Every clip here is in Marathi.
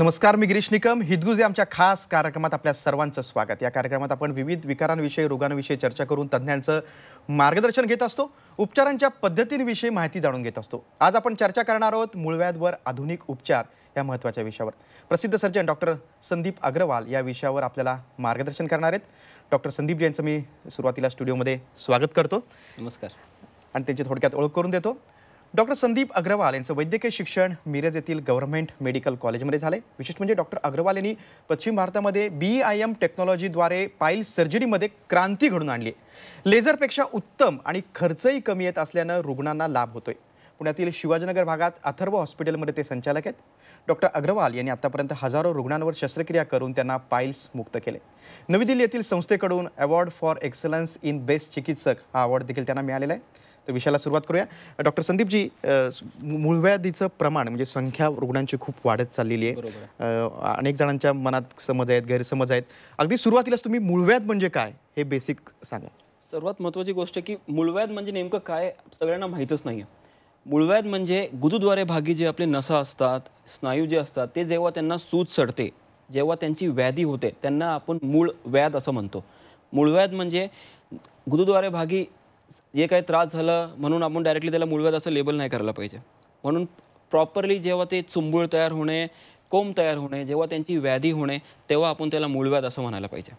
नमस्कार मी गिरीश निकम हिदगुजे आमच्या खास कार्यक्रमात आपल्या सर्वांचं स्वागत या कार्यक्रमात आपण विविध विकारांविषयी रोगांविषयी चर्चा करून तज्ज्ञांचं मार्गदर्शन घेत असतो उपचारांच्या पद्धतींविषयी माहिती जाणून घेत असतो आज आपण चर्चा करणार आहोत मूळव्याधवर आधुनिक उपचार या महत्त्वाच्या विषयावर प्रसिद्ध सर्जन डॉक्टर संदीप अग्रवाल या विषयावर आपल्याला मार्गदर्शन करणार आहेत डॉक्टर संदीप यांचं मी सुरुवातीला स्टुडिओमध्ये स्वागत करतो नमस्कार आणि त्यांची थोडक्यात ओळख करून देतो डॉक्टर संदीप अग्रवाल यांचं वैद्यकीय शिक्षण मिरज येथील गव्हर्नमेंट मेडिकल कॉलेजमध्ये झाले विशेष म्हणजे डॉक्टर अग्रवाल यांनी पश्चिम भारतामध्ये बी आय एम टेक्नॉलॉजीद्वारे पाईल सर्जरीमध्ये क्रांती घडून आणली लेझरपेक्षा उत्तम आणि खर्चही कमी येत असल्यानं रुग्णांना लाभ होतोय पुण्यातील शिवाजीनगर भागात अथर्व हॉस्पिटलमध्ये ते संचालक आहेत डॉक्टर अग्रवाल यांनी आतापर्यंत हजारो रुग्णांवर शस्त्रक्रिया करून त्यांना पाईल्स मुक्त केले नवी दिल्ली येथील संस्थेकडून award for excellence in best चिकित्सक हा अवॉर्ड देखील त्यांना मिळालेला आहे विषयाला सुरुवात करूया डॉक्टर संदीपजी मूळव्याधीचं प्रमाण म्हणजे संख्या रुग्णांची खूप वाढत चाललेली आहे अनेक जणांच्या मनात समज आहेत गैरसमज आहेत अगदी सुरुवातीलाच तुम्ही मूळव्याध म्हणजे काय हे बेसिक सांगा सर्वात महत्त्वाची गोष्ट की मूळव्याध म्हणजे नेमकं काय सगळ्यांना माहीतच नाही आहे मूळव्याध म्हणजे गुरुद्वारे भागी जे आपले नसा असतात स्नायू जे असतात ते जेव्हा त्यांना सूज चढते जेव्हा त्यांची व्याधी होते त्यांना आपण मूळ व्याध असं म्हणतो मूळव्याध म्हणजे गुरुद्वारे भागी जे काही त्रास झालं म्हणून आपण डायरेक्टली त्याला मुळव्यात असं लेबल नाही करायला पाहिजे म्हणून प्रॉपरली जेव्हा ते चुंबूळ तयार होणे कोंब तयार होणे जेव्हा त्यांची व्याधी होणे तेव्हा आपण त्याला मूळव्याध असं म्हणायला पाहिजे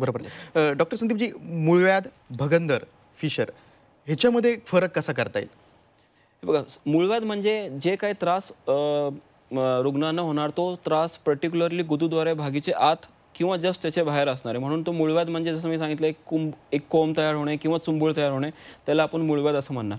बरोबर डॉक्टर संदीपजी मूळव्याध भगंदर फिशर ह्याच्यामध्ये फरक कसा करता येईल बघा मूळव्याध म्हणजे जे काही त्रास रुग्णांना होणार तो त्रास पर्टिक्युलरली गुदूद्वारे भागीचे आत किंवा जस्ट त्याच्या बाहेर असणारे म्हणून तो मुळव्याध म्हणजे जसं मी सांगितलं एक कुंभ एक कोंब तयार होणे किंवा चुंबूळ तयार होणे त्याला आपण मुळव्याध असं म्हणणार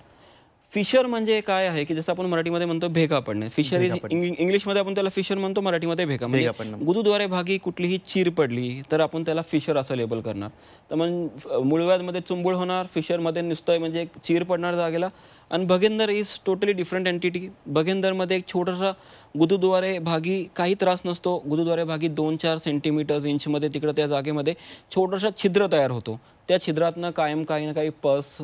फिशर म्हणजे काय आहे की जसं आपण मराठीमध्ये म्हणतो भेगा पडणे फिशर इंग्लिशमध्ये आपण त्याला फिशर म्हणतो मराठीमध्ये भेगा म्हणजे गुरुद्वारे भागी कुठलीही चीर पडली तर आपण त्याला फिशर असं लेबल करणार तर मग मुळव्यामध्ये चुंबुळ होणार फिशरमध्ये नुसतं म्हणजे एक चीर पडणार जागेला आणि भगेंदर इज टोटली डिफरंट एंटिटी भगेंदरमध्ये एक छोटासा गुरुद्वारे भागी काही त्रास नसतो गुरुद्वारे भागी दोन चार सेंटीमीटर्स इंचमध्ये तिकडं त्या जागेमध्ये छोटासा छिद्र तयार होतो त्या छिद्रातनं कायम काही ना काही पस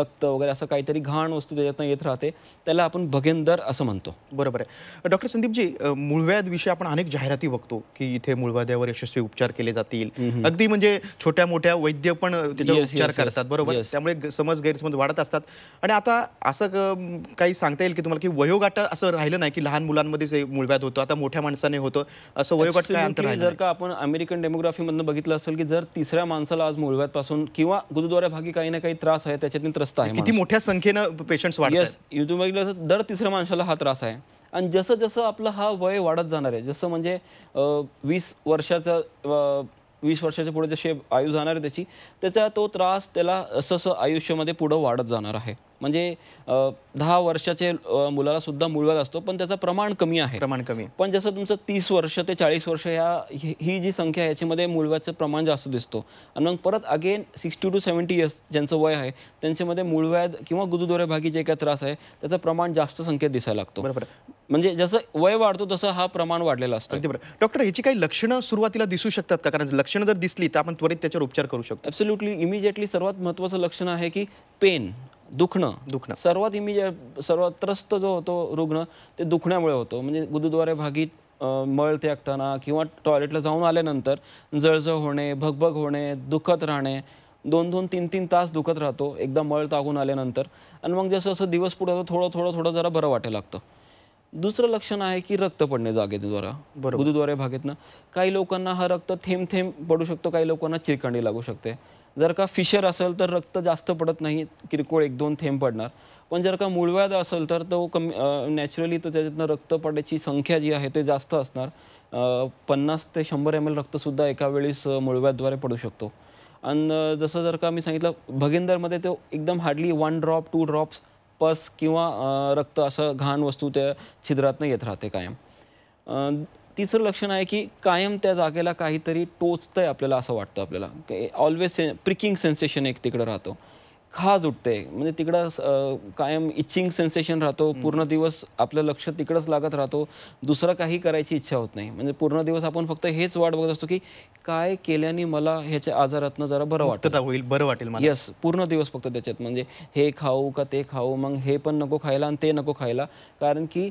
रक्त वगैरे असं काहीतरी घाण वस्तू त्याच्यातनं येत राहते त्याला आपण भगेंदर असं म्हणतो बरोबर आहे डॉक्टर संदीपजी मूळव्याध विषयी आपण अनेक जाहिराती बघतो की इथे मुळव्याद्यावर यशस्वी उपचार केले जातील अगदी म्हणजे छोट्या मोठ्या वैद्य पण त्याच्यावर उपचार करतात बरोबर त्यामुळे समज गैरसमज वाढत असतात आणि आता असं काही सांगता येईल की तुम्हाला की वयोगाट असं राहिलं नाही की लहान मुलांमध्ये मुळव्याध होतं आता मोठ्या माणसाने होतं असं वयोगाट काय अंतर जर का आपण अमेरिकन डेमोग्राफीमधनं बघितलं असेल की जर तिसऱ्या माणसाला आज मुळव्यापासून किंवा गुरुद्वारा भागी काही ना काही त्रास आहे त्याच्यात त्रस्त आहे किती मोठ्या संख्येनं पेशंट्स येस तुम्ही बघितलं दर तिसऱ्या माणसाला हा त्रास आहे आणि जसं जसं आपलं हा वय वाढत जाणार आहे जसं म्हणजे वीस वर्षाचा वीस वर्षाच्या पुढे जसे आयु जाणार आहे त्याची त्याचा तो त्रास त्याला असं आयुष्यामध्ये पुढं वाढत जाणार आहे म्हणजे दहा वर्षाचे मुलाला सुद्धा मूळव्याध असतो पण त्याचं प्रमाण कमी आहे प्रमाण कमी पण जसं तुमचं तीस वर्ष ते चाळीस वर्ष या ही जी संख्या आहे याच्यामध्ये मूळव्याधचं प्रमाण जास्त दिसतो आणि मग परत again sixty two seventy years ज्यांचं वय आहे त्यांच्यामध्ये मूळव्याध किंवा गुदुद्वारे भागी जे काय त्रास आहे त्याचं प्रमाण जास्त संख्येत दिसायला लागतो बरोबर म्हणजे जसं वय वाढतो तसं हा प्रमाण वाढलेला असतो बरं डॉक्टर ह्याची काही लक्षणं सुरुवातीला दिसू शकतात का कारण लक्षणं जर दिसली तर आपण त्वरित त्याच्यावर उपचार करू शकतो ॲब्सोल्युटली इमिजिएटली सर्वात महत्त्वाचं लक्षण आहे की पेन दुखणं दुखणं सर्वात इमिजिएट सर्वात त्रस्त जो होतो रुग्ण ते दुखण्यामुळे होतो म्हणजे गुरुद्वारे भागीत मळ त्यागताना किंवा टॉयलेटला जाऊन आल्यानंतर जळजळ होणे भगभग होणे दुखत राहणे दोन दोन तीन तीन तास दुखत राहतो एकदा मळ तागून आल्यानंतर आणि मग जसं असं दिवस पुढे थोडं थोडं थोडं जरा बरं वाटायला लागतं दुसरं लक्षण आहे की रक्त पडणे जागेद्वारा बरं गुदद्वारे भागेतनं काही लोकांना हा रक्त थेंब थेंब पडू शकतो काही लोकांना चिरकांडी लागू शकते जर का फिशर असेल तर रक्त जास्त पडत नाही किरकोळ एक दोन थेंब पडणार पण जर का मुळव्याद असेल तर तो कमी नॅचरली तो त्याच्यातनं रक्त पडण्याची संख्या जी आहे ते जास्त असणार पन्नास ते शंभर एम एल रक्तसुद्धा एका वेळेस मूळव्याद्वारे पडू शकतो आणि जसं जर का मी सांगितलं भगिंदरमध्ये तो एकदम hardly one drop two drops pus किंवा रक्त असं घाण वस्तू त्या छिद्रातनं येत राहते कायम तिसरं लक्षण आहे की कायम त्या जागेला काहीतरी टोचतंय आपल्याला असं वाटतं आपल्याला ऑलवेज से प्रिकिंग सेन्सेशन एक तिकडं राहतो खाज उठते म्हणजे तिकडं कायम इच्छिंग सेन्सेशन राहतो पूर्ण दिवस आपलं लक्ष तिकडंच लागत राहतो दुसरं काही करायची इच्छा होत नाही म्हणजे पूर्ण दिवस आपण फक्त हेच वाट बघत असतो की काय केल्याने मला ह्याच्या आजारातनं जरा बरं वाटतं होईल बरं वाटेल यस पूर्ण दिवस फक्त त्याच्यात म्हणजे हे खाऊ का ते खाऊ मग हे पण नको खायला आणि ते नको खायला कारण की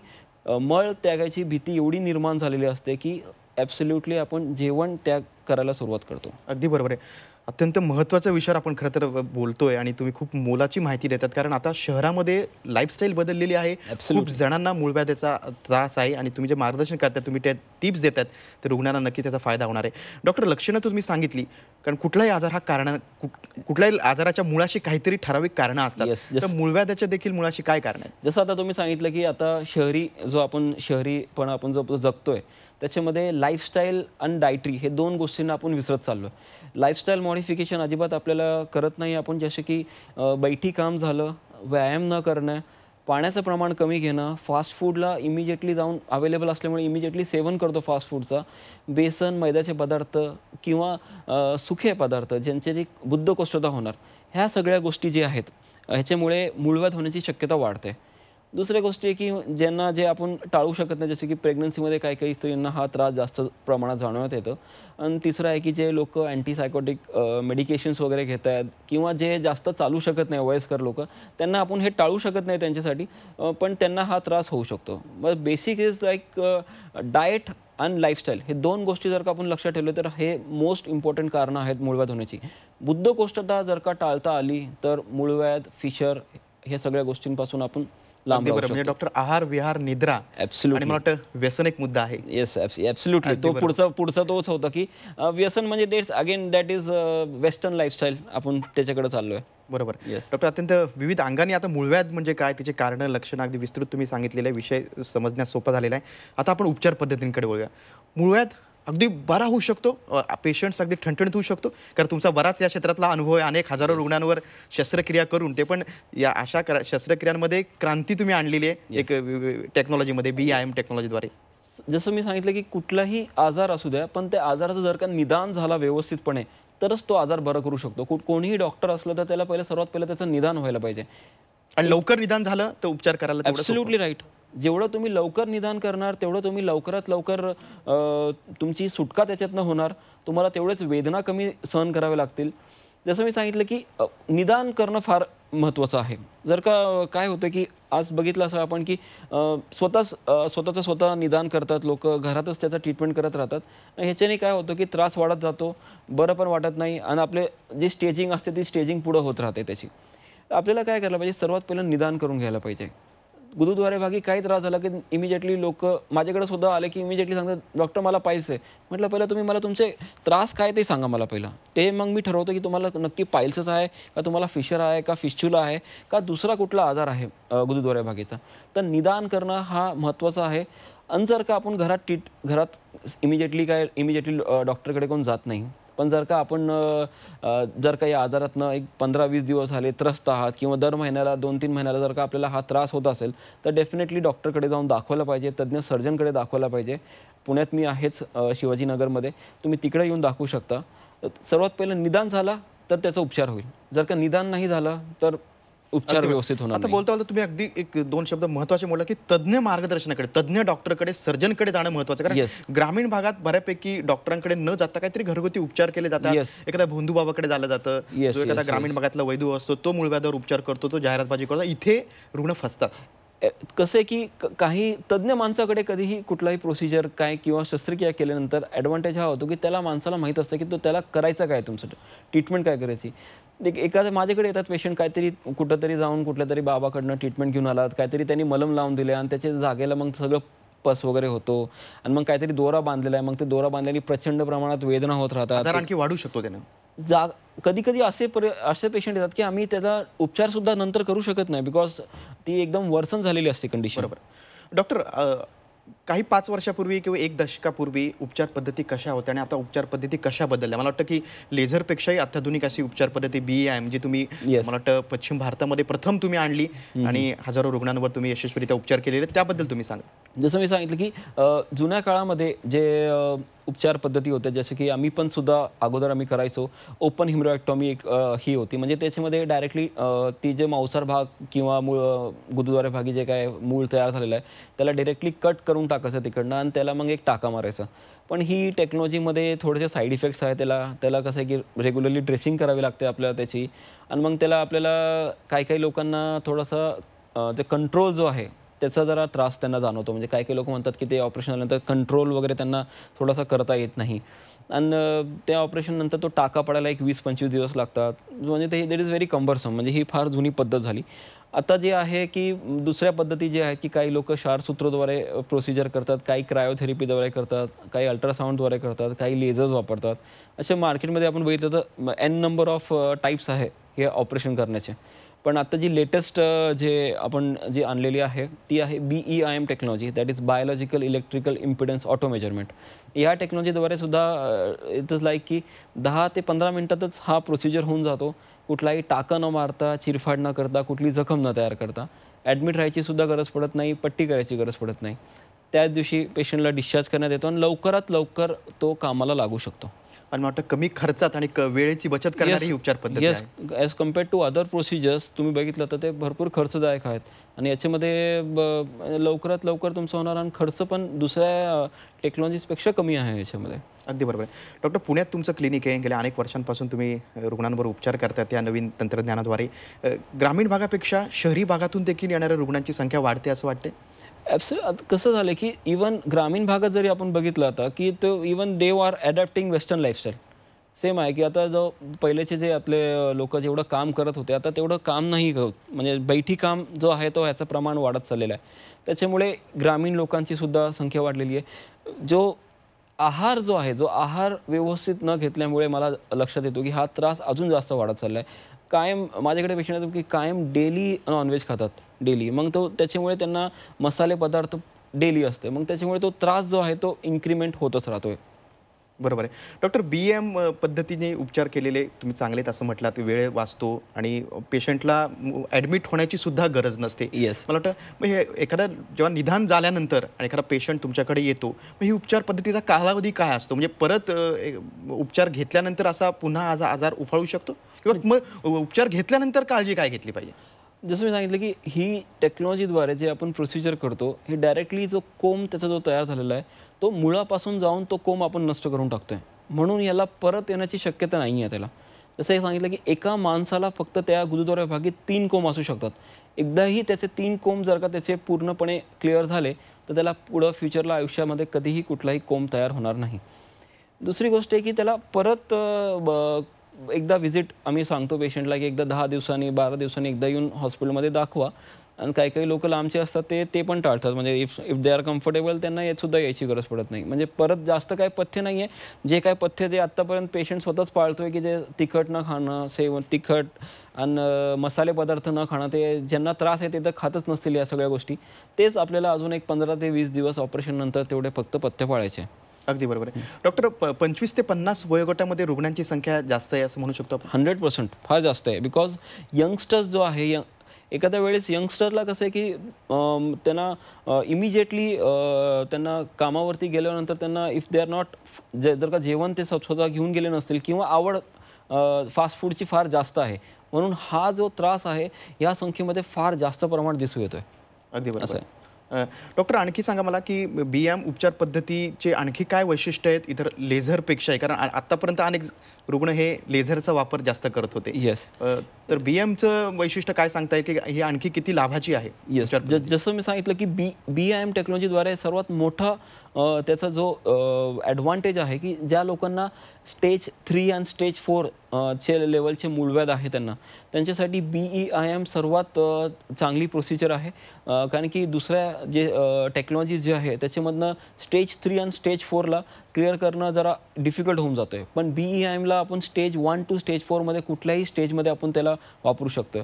मळ त्यागायची भीती एवढी निर्माण झालेली असते की ॲब्सोल्युटली आपण जेवण त्याग करायला सुरुवात करतो अगदी बरोबर आहे अत्यंत महत्त्वाचा विषयावर आपण खरं तर बोलतोय आणि तुम्ही खूप मोलाची माहिती देतात कारण आता शहरामध्ये लाईफस्टाईल बदललेली आहे खूप जणांना मूळव्याधेचा त्रास आहे आणि तुम्ही जे मार्गदर्शन करतात तुम्ही त्या टिप्स देतात तर रुग्णांना नक्कीच त्याचा फायदा होणार आहे डॉक्टर लक्षणं तुम्ही सांगितली कारण कुठलाही आजार हा कारण कुठल्याही आजाराच्या मुळाशी काहीतरी ठराविक कारणं असतात तर मूळव्याधाच्या देखील मुळाशी काय कारण आहेत जसं आता तुम्ही सांगितलं की आता शहरी जो आपण शहरी पण आपण जो जगतोय त्याच्यामध्ये लाईफस्टाईल आणि डायटरी हे दोन गोष्टींना आपण विसरत चाललो आहे लाईफस्टाईल मॉडिफिकेशन अजिबात आपल्याला करत नाही आपण जसे की बैठी काम झालं व्यायाम न करणं पाण्याचं प्रमाण कमी घेणं फास्ट फूडला इमिजिएटली जाऊन अवेलेबल असल्यामुळे इमिजिएटली सेवन करतो फास्ट फूडचा बेसन मैद्याचे पदार्थ किंवा सुखे पदार्थ ज्यांचे जी बुद्धकोष्ठता होणार ह्या सगळ्या गोष्टी ज्या आहेत ह्याच्यामुळे मूळव्याध होण्याची शक्यता वाढते गोष्ट आहे की ज्यांना जे आपण टाळू शकत नाही जसं की प्रेग्नन्सीमध्ये काही काही स्त्रियांना हा त्रास जास्त प्रमाणात जाणवत येतं आणि तिसरं आहे की जे लोक अँटीसायकोटिक मेडिकेशन्स वगैरे घेत आहेत किंवा जे जास्त चालू शकत नाही वयस्कर लोक त्यांना आपण हे टाळू शकत नाही त्यांच्यासाठी पण त्यांना हा त्रास होऊ शकतो मग बेसिक इज लाईक डाएट आणि लाईफस्टाईल हे दोन गोष्टी जर का आपण लक्षात ठेवले तर हे मोस्ट इम्पॉर्टंट कारणं आहेत मूळव्याध होण्याची बुद्धकोष्ठता जर का टाळता आली तर मूळव्याध फिशर ह्या सगळ्या गोष्टींपासून आपण म्हणजे डॉक्टर आहार विहार निद्रा आणि मला व्यसन एक मुद्दा आहे येस ॲब्सल्युटली तो पुढचा पुढचा तोच होता की व्यसन म्हणजे that's again that is western lifestyle आपण त्याच्याकडे चाललोय बरोबर येस डॉक्टर अत्यंत विविध अंगाने आता मुळव्यात म्हणजे काय त्याचे कारण लक्षणं अगदी विस्तृत तुम्ही सांगितलेले विषय समजण्यास सोपा झालेला आहे आता आपण उपचार पद्धतींकडे वळूया मुळव्यात अगदी बरा होऊ शकतो पेशंट्स अगदी ठणठणीत होऊ शकतो कारण तुमचा बराच या क्षेत्रातला अनुभव आहे अनेक हजारो रुग्णांवर शस्त्रक्रिया करून ते पण या अशा शस्त्रक्रियांमध्ये क्रांती तुम्ही आणलेली आहे एक टेक्नॉलॉजीमध्ये बी आय एम टेक्नॉलॉजीद्वारे जसं मी सांगितलं की कुठलाही आजार असू द्या पण त्या आजाराचं जर का निदान झाला व्यवस्थितपणे तरच तो आजार बरा करू शकतो कोणीही डॉक्टर असलं तर त्याला पहिले सर्वात पहिलं त्याचं निदान व्हायला पाहिजे आणि लवकर निदान झालं तर उपचार करायला ऍब्सोल्युटली राईट जेवढं तुम्ही लवकर निदान करणार तेवढं तुम्ही लवकरात लवकर तुमची सुटका त्याच्यातनं होणार तुम्हाला तेवढेच वेदना कमी सहन करावे लागतील जसं मी सांगितलं की निदान करणं फार महत्त्वाचं आहे जर का काय होतं की आज बघितलं असं आपण की स्वतः स्वतःचं स्वतः निदान करतात लोक घरातच त्याचा ट्रीटमेंट करत राहतात ह्याच्याने काय होतं की त्रास वाढत जातो बरं पण वाटत नाही आणि आपले जे स्टेजिंग असते ती स्टेजिंग पुढं होत राहते त्याची आपल्याला काय करायला पाहिजे सर्वात पहिलं निदान करून घ्यायला पाहिजे गुरुद्वारे भागी काही त्रास झाला की इमिजिएटली लोक माझ्याकडे सुद्धा आले की इमिजिएटली सांगतात डॉक्टर मला पाहिजे आहे म्हटलं पहिलं तुम्ही मला तुमचे त्रास काय ते सांगा मला पहिलं ते मग मी ठरवतो की तुम्हाला नक्की पायल्सच आहे का तुम्हाला फिशर आहे का फिश्चुला आहे का दुसरा कुठला आजार आहे गुरुद्वारे भागीचा तर निदान करणं हा महत्त्वाचा आहे आणि जर का आपण घरात ट्रीट घरात इमिजिएटली काय इमिजिएटली डॉक्टरकडे कोण जात नाही पण जर का आपण जर का या आजारातनं एक पंधरा वीस दिवस आले त्रस्त आहात किंवा दर महिन्याला दोन तीन महिन्याला जर का आपल्याला हा त्रास होत असेल तर डेफिनेटली डॉक्टरकडे जाऊन दाखवायला पाहिजे तज्ज्ञ सर्जनकडे दाखवायला पाहिजे पुण्यात मी आहेच शिवाजीनगरमध्ये तुम्ही तिकडे येऊन दाखवू शकता सर्वात पहिलं निदान झाला तर त्याचा उपचार होईल जर का निदान नाही झालं तर उपचार व्यवस्थित होणार आता बोलता बोलता तुम्ही अगदी एक दोन शब्द महत्वाचे म्हटलं की तज्ज्ञ मार्गदर्शनाकडे तज्ज्ञ डॉक्टरकडे सर्जनकडे जाणं महत्वाचं कारण ग्रामीण भागात बऱ्यापैकी डॉक्टरांकडे न जाता काहीतरी घरगुती उपचार केले जातात एखाद्या भोंदू बाबाकडे जातं जातं एखादा ग्रामीण भागातला वैद्य असतो तो मूळव्याधावर उपचार करतो तो जाहिरातबाजी करतो इथे रुग्ण फसतात कसं आहे की काही तज्ज्ञ माणसाकडे कधीही कुठलाही प्रोसिजर काय किंवा शस्त्रक्रिया केल्यानंतर ॲडव्हान्टेज हा होतो की त्याला माणसाला माहीत असतं की तो त्याला करायचा काय तुमचं ट्रीटमेंट काय करायची एक एखाद्या माझ्याकडे येतात पेशंट काहीतरी कुठंतरी जाऊन कुठल्या तरी बाबाकडनं ट्रीटमेंट घेऊन आलात काहीतरी त्यांनी मलम लावून दिले आणि त्याच्या जागेला मग सगळं पस वगैरे होतो आणि मग काहीतरी दोरा बांधलेला आहे मग ते दोरा बांधल्याने प्रचंड प्रमाणात वेदना होत राहतात आणखी वाढू शकतो त्यानं जाग कधी कधी असे पर असे पेशंट येतात की आम्ही त्याचा उपचारसुद्धा नंतर करू शकत नाही बिकॉज ती एकदम वर्सन झालेली असते कंडिशन बरोबर डॉक्टर काही पाच वर्षापूर्वी किंवा एक दशकापूर्वी उपचार पद्धती कशा होत्या आणि आता उपचार पद्धती कशा बदलल्या मला वाटतं की लेझरपेक्षाही अत्याधुनिक अशी उपचार पद्धती बी एम जी तुम्ही मला वाटतं पश्चिम भारतामध्ये प्रथम तुम्ही आणली आणि हजारो रुग्णांवर तुम्ही यशस्वीरित्या उपचार केलेले त्याबद्दल तुम्ही सांगा जसं मी सांगितलं की जुन्या काळामध्ये जे उपचार पद्धती होत्या जसे की आम्ही पण सुद्धा अगोदर आम्ही करायचो ओपन हिमरोएक्टॉमी एक ही होती म्हणजे त्याच्यामध्ये डायरेक्टली ती जे मांसार भाग किंवा मूळ गुरुद्वारे भागी जे काय मूळ तयार झालेलं आहे त्याला डायरेक्टली कट करून टाकायचं तिकडनं आणि त्याला मग एक टाका मारायचा पण ही टेक्नॉलॉजीमध्ये थोडेसे साईड इफेक्ट्स आहे त्याला त्याला कसं आहे की रेग्युलरली ड्रेसिंग करावी लागते आपल्याला त्याची आणि मग त्याला आपल्याला काही काही लोकांना थोडासा ते कंट्रोल जो आहे त्याचा जरा त्रास त्यांना जाणवतो म्हणजे काही काही लोक म्हणतात की ते ऑपरेशन आल्यानंतर कंट्रोल वगैरे त्यांना थोडासा करता येत नाही आणि त्या ऑपरेशननंतर तो टाका पडायला एक वीस पंचवीस दिवस लागतात म्हणजे ते दॅट इज व्हेरी कंबरसम म्हणजे ही फार जुनी पद्धत झाली आता जे आहे की दुसऱ्या पद्धती जे आहे की काही लोक सूत्रद्वारे प्रोसिजर करतात काही क्रायोथेरपीद्वारे करतात काही अल्ट्रासाऊंडद्वारे करतात काही लेझर्स वापरतात असे मार्केटमध्ये आपण बघितलं तर एन नंबर ऑफ टाईप्स आहे हे ऑपरेशन करण्याचे पण आता जी लेटेस्ट जे आपण जी आणलेली आहे ती आहे B E I M technology that is biological electrical impedance auto measurement या टेक्नॉलॉजीद्वारे सुद्धा इट इज लाईक की दहा ते पंधरा मिनटातच हा प्रोसिजर होऊन जातो कुठलाही टाका न मारता चिरफाड न करता कुठली जखम न तयार करता ॲडमिट राहायची सुद्धा गरज पडत नाही पट्टी करायची गरज पडत नाही त्याच दिवशी पेशंटला डिस्चार्ज करण्यात येतो आणि लवकरात लवकर तो कामाला लागू शकतो मला वाटतं कमी खर्चात आणि वेळेची बचत करणारी ही उपचार पद्धती yes as compared to other procedures तुम्ही बघितलं तर ते भरपूर खर्चदायक आहेत आणि याच्यामध्ये लवकरात लवकर तुमचं होणार आणि खर्च पण दुसऱ्या टेक्नॉलॉजीजपेक्षा कमी आहे याच्यामध्ये अगदी बरोबर आहे डॉक्टर पुण्यात तुमचं क्लिनिक आहे गेल्या अनेक वर्षांपासून तुम्ही रुग्णांवर उपचार करतात या नवीन तंत्रज्ञानाद्वारे ग्रामीण भागापेक्षा शहरी भागातून देखील येणाऱ्या रुग्णांची संख्या वाढते असं वाटते कसं झालं की इवन ग्रामीण भागात जरी आपण बघितलं आता की तो even they are adapting western lifestyle same आहे की आता जो पहिलेचे जे आपले लोक जेवढं काम करत होते आता तेवढं काम नाही करत म्हणजे बैठी काम जो आहे तो ह्याचं प्रमाण वाढत चाललेलं आहे त्याच्यामुळे ग्रामीण लोकांची सुद्धा संख्या वाढलेली आहे जो आहार जो आहे जो आहार व्यवस्थित न घेतल्यामुळे मला लक्षात येतो की हा त्रास अजून जास्त वाढत चालला आहे कायम माझ्याकडे पेशंट येतो की कायम डेली नॉनव्हेज खातात डेली मग तो त्याच्यामुळे त्यांना मसाले पदार्थ डेली असते मग त्याच्यामुळे तो त्रास जो आहे तो इन्क्रीमेंट होतच राहतोय बरोबर आहे डॉक्टर बी एम पद्धतीने उपचार केलेले तुम्ही चांगलेत असं म्हटलात वेळ वाचतो आणि पेशंटला ॲडमिट होण्याची सुद्धा गरज नसते येस मला वाटतं मग हे एखादा जेव्हा निधान झाल्यानंतर आणि एखादा पेशंट तुमच्याकडे येतो मग ही उपचार पद्धतीचा कालावधी काय असतो म्हणजे परत उपचार घेतल्यानंतर असा पुन्हा आजार उफाळू शकतो किंवा मग उपचार घेतल्यानंतर काळजी काय घेतली पाहिजे जसं मी सांगितलं की ही टेक्नॉलॉजीद्वारे जे आपण प्रोसिजर करतो हे डायरेक्टली जो कोम त्याचा जो तयार झालेला आहे तो मुळापासून जाऊन तो कोम आपण नष्ट करून टाकतो आहे म्हणून याला परत येण्याची शक्यता नाही आहे त्याला जसं हे सांगितलं की एका माणसाला फक्त त्या गुरुद्वारा भागीत तीन कोंब असू शकतात एकदाही त्याचे तीन कोंब जर का त्याचे पूर्णपणे क्लिअर झाले तर त्याला पुढं फ्युचरला आयुष्यामध्ये कधीही कुठलाही कोंब तयार होणार नाही दुसरी गोष्ट आहे की त्याला परत एकदा व्हिजिट आम्ही सांगतो पेशंटला की एकदा दहा दिवसांनी बारा दिवसांनी एकदा येऊन हॉस्पिटलमध्ये दाखवा आणि काही काही लोक लांबचे असतात ते ते पण टाळतात म्हणजे if if they are comfortable त्यांना सुद्धा यायची गरज पडत नाही म्हणजे परत जास्त काय पथ्य नाही आहे जे काय पथ्य जे आत्तापर्यंत पेशंट स्वतःच पाळतोय की जे तिखट न खाणं सेवन तिखट आणि मसाले पदार्थ न खाणं ते ज्यांना त्रास आहे ते तर खातच नसतील या सगळ्या गोष्टी तेच आपल्याला अजून एक पंधरा ते वीस दिवस ऑपरेशननंतर तेवढे फक्त पथ्य पाळायचे अगदी बरोबर आहे डॉक्टर पंचवीस ते पन्नास वयोगटामध्ये रुग्णांची संख्या जास्त आहे असं म्हणू शकतो हंड्रेड पर्सेंट फार जास्त आहे बिकॉज यंगस्टर्स जो आहे यंग एखाद्या वेळेस यंगस्टरला कसं आहे की त्यांना इमिजिएटली त्यांना कामावरती गेल्यानंतर त्यांना इफ दे आर नॉट जर का जेवण ते स्वतः घेऊन गेले नसतील किंवा आवड फास्ट फूडची फार जास्त आहे म्हणून हा जो त्रास आहे या संख्येमध्ये फार जास्त प्रमाणात दिसून येतो आहे अगदी बरोबर आहे डॉक्टर आणखी सांगा मला की बी एम उपचार पद्धतीचे आणखी काय वैशिष्ट्य आहेत इतर लेझरपेक्षा आहे कारण आत्तापर्यंत अनेक रुग्ण हे लेझरचा वापर जास्त करत होते येस तर बी एमचं वैशिष्ट्य काय सांगता येईल की हे आणखी किती लाभाची आहे येस जसं मी सांगितलं की बी बी आय एम टेक्नॉलॉजीद्वारे सर्वात मोठा त्याचा जो ॲडव्हान्टेज आहे की ज्या लोकांना stage three and stage four चे लेवलचे मूळव्याध आहे त्यांना त्यांच्यासाठी बी ई आय एम सर्वात चांगली प्रोसिजर आहे कारण की दुसऱ्या जे टेक्नॉलॉजीज जे आहे त्याच्यामधनं स्टेज थ्री अँड स्टेज फोरला क्लिअर करणं जरा डिफिकल्ट होऊन जातं आहे पण बी ई आय एमला आपण स्टेज वन टू स्टेज फोरमध्ये कुठल्याही स्टेजमध्ये आपण त्याला वापरू शकतो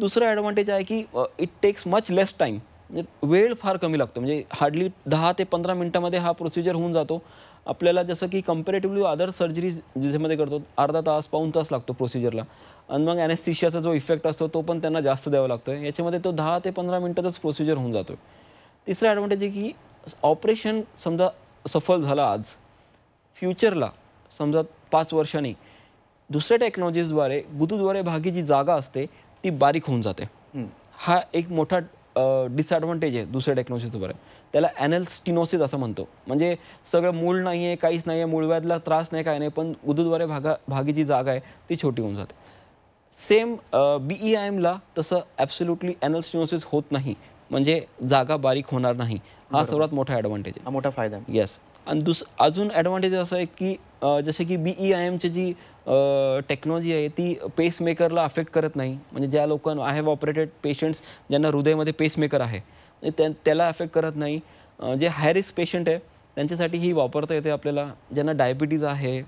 दुसरं ॲडव्हान्टेज आहे की it takes much less time म्हणजे वेळ फार कमी लागतो म्हणजे हार्डली दहा ते पंधरा मिनटामध्ये हा प्रोसिजर होऊन जातो आपल्याला जसं की कम्पेरेटिव्हली अदर सर्जरीज ज्याच्यामध्ये करतो अर्धा तास पाऊन तास लागतो प्रोसिजरला आणि मग ॲनेस्थिशियाचा जो इफेक्ट असतो तो पण त्यांना जास्त द्यावा लागतो याच्यामध्ये तो दहा ते पंधरा मिनटातच प्रोसिजर होऊन जातो तिसरा ॲडव्हान्टेज आहे की ऑपरेशन समजा सफल झाला आज फ्युचरला समजा पाच वर्षांनी दुसऱ्या टेक्नॉलॉजीजद्वारे गुदुद्वारे भागी जी जागा असते ती बारीक होऊन जाते हा एक मोठा डिसएडवांटेज आहे दुसऱ्या टेक्नॉलॉजीजद्वारे त्याला ॲनल स्टिनोसिस असं म्हणतो म्हणजे सगळं मूळ नाही आहे काहीच नाही आहे मूळव्याधला त्रास नाही काय नाही पण गुदुद्वारे भागा भागी जी जागा आहे ती छोटी होऊन जाते सेम बीई आय एमला तसं ॲब्सोल्युटली ॲनल स्टिनोसिस होत नाही म्हणजे जागा बारीक होणार नाही हा सर्वात मोठा ॲडव्हान्टेज आहे मोठा फायदा येस आणि दुस अजून ॲडव्हान्टेज असं आहे की जसे की बी ई आय एमची जी टेक्नॉलॉजी आहे ती पेसमेकरला अफेक्ट करत नाही म्हणजे ज्या लोकांना आय हॅव ऑपरेटेड पेशंट्स ज्यांना हृदयामध्ये पेसमेकर आहे म्हणजे त्याला अफेक्ट करत नाही जे हाय रिस्क पेशंट आहे त्यांच्यासाठी ही वापरता येते आपल्याला ज्यांना डायबिटीज आहे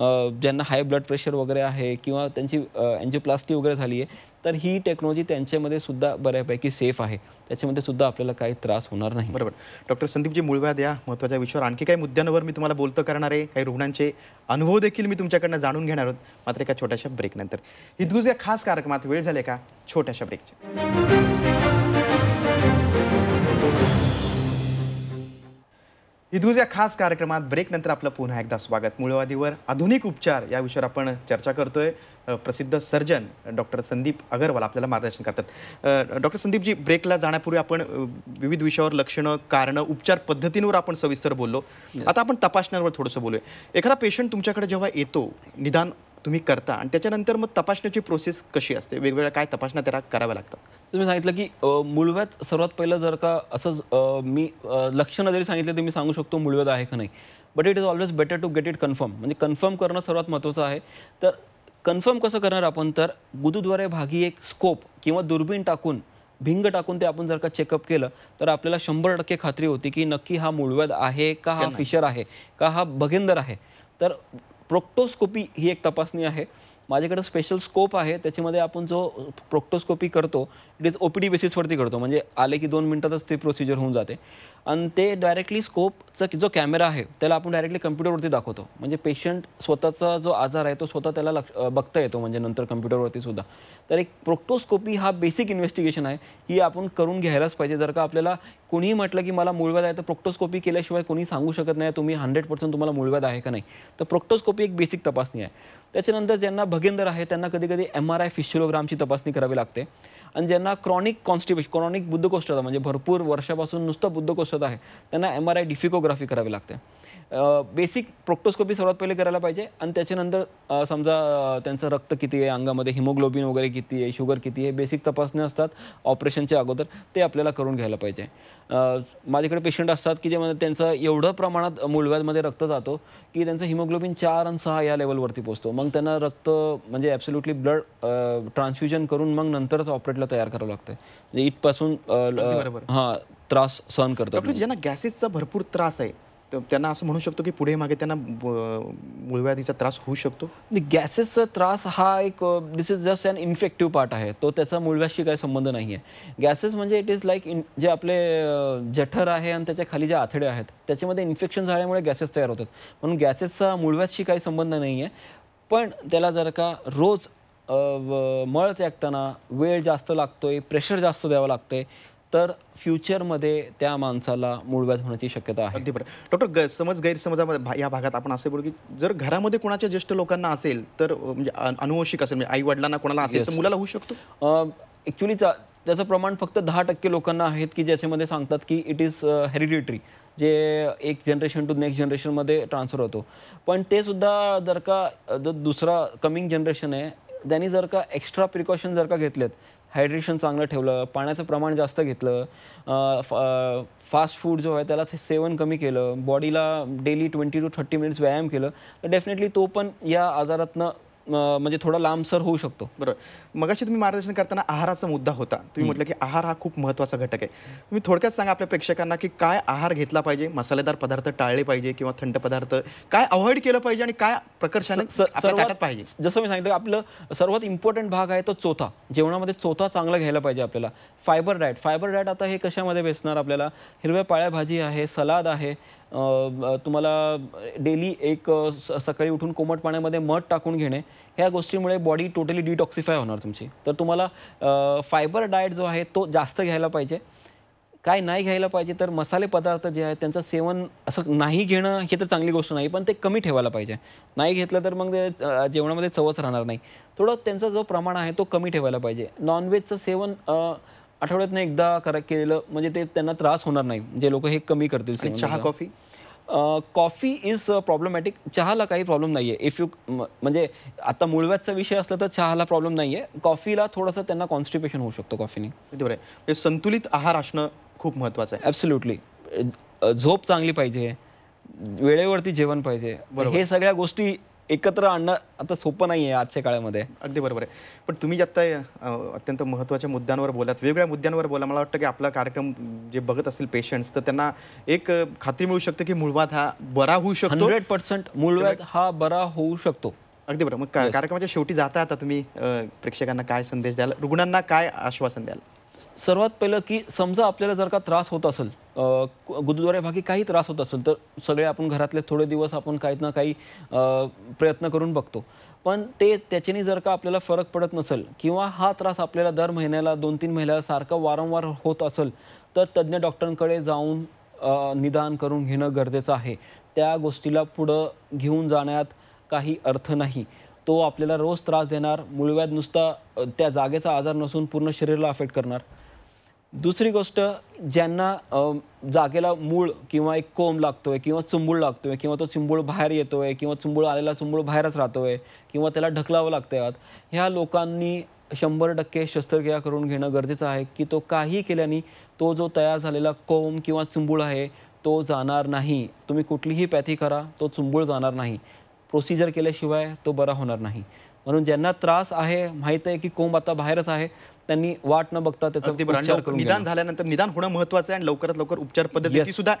ज्यांना हाय ब्लड प्रेशर वगैरे आहे किंवा त्यांची एन्जिओप्लास्टी वगैरे झाली आहे तर ही टेक्नॉलॉजी त्यांच्यामध्ये सुद्धा बऱ्यापैकी सेफ आहे त्याच्यामध्ये सुद्धा आपल्याला काही त्रास होणार नाही बरोबर डॉक्टर संदीपजी मुळव्या द्या महत्त्वाच्या विषयावर आणखी काही मुद्द्यांवर मी तुम्हाला बोलतो करणार आहे काही रुग्णांचे अनुभव देखील मी तुमच्याकडनं जाणून घेणार आहोत मात्र एका छोट्याशा ब्रेकनंतर हिदगुज या खास कार्यक्रमात वेळ झाले का छोट्याशा ब्रेकची इदूज या खास कार्यक्रमात ब्रेकनंतर आपलं पुन्हा एकदा स्वागत मूळवादीवर आधुनिक उपचार या विषयावर आपण चर्चा करतोय प्रसिद्ध सर्जन डॉक्टर संदीप अगरवाल आपल्याला मार्गदर्शन करतात डॉक्टर संदीपजी ब्रेकला जाण्यापूर्वी आपण विविध विषयावर लक्षणं कारणं उपचार पद्धतींवर आपण सविस्तर बोललो आता आपण तपासण्यांवर थोडंसं बोलूया एखादा पेशंट तुमच्याकडे जेव्हा येतो निदान तुम्ही करता आणि त्याच्यानंतर मग तपासण्याची प्रोसेस कशी असते वेगवेगळ्या काय तपासण्या त्याला कराव्या लागतात तुम्ही सांगितलं की मूळव्यात सर्वात पहिलं जर का असंच मी लक्षणं जरी सांगितलं तर मी सांगू शकतो मुळव्यात आहे का नाही but it is always better to get it confirm म्हणजे कन्फर्म करणं सर्वात महत्त्वाचं आहे तर कन्फर्म कसं करणार आपण तर गुदूद्वारे भागी एक स्कोप किंवा दुर्बीण टाकून भिंग टाकून ते आपण जर का चेकअप केलं तर आपल्याला शंभर टक्के खात्री होती की नक्की हा मूळव्याद आहे का हा फिशर आहे का हा भगेंदर आहे तर प्रोक्टोस्कोपी ही एक तपासणी आहे माझ्याकडे स्पेशल स्कोप आहे त्याच्यामध्ये आपण जो प्रोक्टोस्कोपी करतो इट इज ओ बेसिसवरती करतो म्हणजे आले की दोन मिनटातच ते प्रोसिजर होऊन जाते आणि ते डायरेक्टली स्कोपचा जो कॅमेरा आहे त्याला आपण डायरेक्टली कम्प्युटरवरती दाखवतो म्हणजे पेशंट स्वतःचा जो आजार आहे तो स्वतः त्याला लक्ष बघता येतो म्हणजे नंतर कम्प्युटरवरती सुद्धा तर एक प्रोक्टोस्कोपी हा बेसिक इन्व्हेस्टिगेशन आहे ही आपण करून घ्यायलाच पाहिजे जर का आपल्याला कोणीही म्हटलं की मला मूळव्याध आहे तर प्रोक्टोस्कोपी केल्याशिवाय कोणी सांगू शकत नाही तुम्ही हंड्रेड पर्सेंट तुम्हाला मूळव्याध आहे का नाही तर प्रोक्टोस्कोपी एक बेसिक तपासणी आहे त्याच्यानंतर ज्यांना भगेंदर आहे त्यांना कधी कधी एम आर आय फिशिलोग्रामची तपासणी करावी लागते आणि ज्यांना क्रॉनिक कॉन्स्टिबेशन क्रॉनिक बुद्धकोष्ठता म्हणजे भरपूर वर्षापासून नुसतं बुद्धकोष्ट औषध आहे त्यांना एम आर आय डिफिकोग्राफी करावी लागते बेसिक प्रोक्टोस्कोपी सर्वात पहिले करायला पाहिजे आणि त्याच्यानंतर समजा त्यांचं रक्त किती आहे अंगामध्ये हिमोग्लोबिन वगैरे किती आहे शुगर किती आहे बेसिक तपासण्या असतात ऑपरेशनच्या अगोदर ते आपल्याला करून घ्यायला पाहिजे माझ्याकडे पेशंट असतात की जे म्हणजे त्यांचं एवढं प्रमाणात मुळव्यामध्ये रक्त जातो की त्यांचं हिमोग्लोबिन चार आणि सहा या लेवलवरती पोचतो मग त्यांना रक्त म्हणजे ॲब्सोल्युटली ब्लड ट्रान्सफ्युजन करून मग नंतरच ऑपरेटला तयार करावं लागतं म्हणजे इथपासून हां त्रास सहन करतात डॉक्टर ज्यांना गॅसेसचा भरपूर त्रास आहे तर त्यांना असं म्हणू शकतो की पुढे मागे त्यांना मूळव्याधीचा त्रास होऊ शकतो गॅसेसचा त्रास हा एक this is just an infective part आहे तो त्याचा मुळव्याशी काही संबंध नाही आहे गॅसेस म्हणजे इट इज लाईक इन जे आपले जठर आहे आणि त्याच्या खाली जे आथडे आहेत त्याच्यामध्ये इन्फेक्शन झाल्यामुळे गॅसेस तयार होतात म्हणून गॅसेसचा मुळव्याशी काही संबंध नाही आहे पण त्याला जर का रोज मळ त्यागताना वेळ जास्त लागतोय प्रेशर जास्त द्यावं लागतंय तर फ्युचरमध्ये त्या माणसाला मूळव्याध होण्याची शक्यता आहे अगदी बरं डॉक्टर ग समज गैरसमजामध्ये भा- या भागात आपण असे बोलू की जर घरामध्ये कोणाच्या ज्येष्ठ लोकांना असेल तर म्हणजे अनुवंशिक असेल म्हणजे आई वडिलांना कोणाला असेल तर मुलाला होऊ शकतो ॲक्च्युली त्याचं प्रमाण फक्त दहा टक्के लोकांना आहेत की ज्याच्यामध्ये सांगतात की इट इज हेरिडिटरी जे एक जनरेशन टू नेक्स्ट जनरेशनमध्ये ट्रान्सफर होतो पण ते सुद्धा जर का जो दुसरा कमिंग जनरेशन आहे त्यांनी जर का एक्स्ट्रा प्रिकॉशन जर का घेतलेत हायड्रेशन चांगलं ठेवलं पाण्याचं प्रमाण जास्त घेतलं फास्ट फूड जो आहे त्याला सेवन कमी केलं बॉडीला daily twenty to thirty minutes व्यायाम केलं तर डेफिनेटली तो पण या आजारातनं म्हणजे थोडा लांबसर होऊ शकतो बरोबर मगाशी तुम्ही मार्गदर्शन करताना आहाराचा मुद्दा होता तुम्ही म्हटलं की आहार हा खूप महत्त्वाचा घटक आहे तुम्ही थोडक्यात सांगा आपल्या प्रेक्षकांना की काय आहार घेतला पाहिजे मसालेदार पदार्थ टाळले पाहिजे किंवा थंड पदार्थ काय अवॉइड केलं पाहिजे आणि काय प्रकर्षाने पाहिजे जसं मी सांगितलं आपलं सर्वात इम्पॉर्टंट भाग आहे तो चोथा जेवणामध्ये चोथा चांगला घ्यायला पाहिजे आपल्याला फायबर डायट फायबर डायट आता हे कशामध्ये बेसणार आपल्याला हिरव्या पाळ्या भाजी आहे सलाद आहे तुम्हाला डेली एक सकाळी उठून कोमट पाण्यामध्ये मध टाकून घेणे ह्या गोष्टीमुळे बॉडी टोटली डिटॉक्सिफाय होणार तुमची तर तुम्हाला फायबर डाएट जो आहे तो जास्त घ्यायला पाहिजे काय नाही घ्यायला पाहिजे तर मसाले पदार्थ जे आहेत त्यांचं सेवन असं नाही घेणं हे तर चांगली गोष्ट नाही पण ते कमी ठेवायला पाहिजे नाही घेतलं तर मग ते जेवणामध्ये चवच राहणार नाही थोडं त्यांचा जो प्रमाण आहे तो कमी ठेवायला पाहिजे नॉनव्हेजचं सेवन आठवड्यातनं एकदा करा केलेलं म्हणजे ते त्यांना त्रास होणार नाही जे लोक हे कमी करतील चहा कॉफी कॉफी इज प्रॉब्लेमॅटिक चहाला काही प्रॉब्लेम नाही आहे इफ यू म्हणजे आता मूळव्यातचा विषय असला तर चहाला प्रॉब्लेम नाही आहे कॉफीला थोडंसं त्यांना कॉन्स्टिपेशन होऊ शकतो कॉफीने बरोबर आहे म्हणजे संतुलित आहार असणं खूप महत्त्वाचं आहे ॲब्सोल्युटली झोप चांगली पाहिजे वेळेवरती जेवण पाहिजे हे सगळ्या गोष्टी एकत्र आणणं आता सोपं नाही आहे आजच्या काळामध्ये अगदी बरोबर आहे पण तुम्ही आत्ता अत्यंत महत्त्वाच्या मुद्द्यांवर बोलात वेगवेगळ्या मुद्द्यांवर बोला मला वाटतं की आपला कार्यक्रम जे बघत असतील पेशंट्स तर त्यांना एक खात्री मिळू शकते की मूळवाद हा बरा होऊ शकतो हंड्रेड पर्सेंट मूळवाद हा बरा होऊ शकतो अगदी बरोबर मग कार्यक्रमाच्या शेवटी जाता आता तुम्ही प्रेक्षकांना काय संदेश द्याल रुग्णांना काय आश्वासन द्याल सर्वात पहिलं की समजा आपल्याला जर का त्रास होत असेल गुरुद्वारे भागी काही त्रास होत असेल तर सगळे आपण घरातले थोडे दिवस आपण काही ना काही प्रयत्न करून बघतो पण ते त्याच्याने जर का आपल्याला फरक पडत नसेल किंवा हा त्रास आपल्याला दर महिन्याला दोन तीन महिन्याला सारखं वारंवार होत असेल तर तज्ज्ञ डॉक्टरांकडे जाऊन निदान करून घेणं गरजेचं आहे त्या गोष्टीला पुढं घेऊन जाण्यात काही अर्थ नाही तो आपल्याला रोज त्रास देणार मुळव्यात नुसता त्या जागेचा आजार नसून पूर्ण शरीराला अफेक्ट करणार दुसरी गोष्ट ज्यांना जागेला मूळ किंवा एक कोंब लागतोय किंवा चुंबूळ लागतोय किंवा तो चुंबूळ बाहेर येतोय किंवा चुंबूळ आलेला चुंबूळ बाहेरच राहतोय किंवा त्याला ढकलावं लागतं ह्या लोकांनी शंभर टक्के शस्त्रक्रिया करून घेणं गरजेचं आहे की तो काही केल्याने तो जो तयार झालेला कोंब किंवा चुंबूळ आहे तो जाणार नाही तुम्ही कुठलीही पॅथी करा तो चुंबूळ जाणार नाही प्रोसिजर केल्याशिवाय तो बरा होणार नाही म्हणून ज्यांना त्रास आहे माहीत आहे की कोंब आता बाहेरच आहे त्यांनी वाट न बघता त्याचं निदान झाल्यानंतर निदान होणं महत्वाचं आहे आणि लवकरात लवकर उपचार पद्धती सुद्धा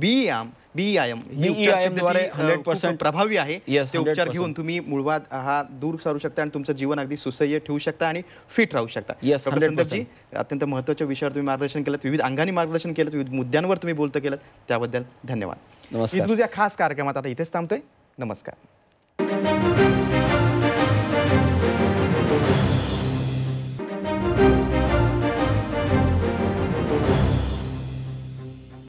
बीएम बीआयएम उपचार हंड्रेड पर्सेंट प्रभावी आहे ते उपचार घेऊन तुम्ही मूळवाद हा दूर सारू शकता आणि तुमचं जीवन अगदी सुसह्य ठेवू शकता आणि फिट राहू शकता येस जी अत्यंत महत्वाच्या विषयावर तुम्ही मार्गदर्शन केलं विविध अंगाने मार्गदर्शन केलं विविध मुद्द्यांवर तुम्ही बोलत केलं त्याबद्दल धन्यवाद या खास कार्यक्रमात आता इथेच थांबतोय नमस्कार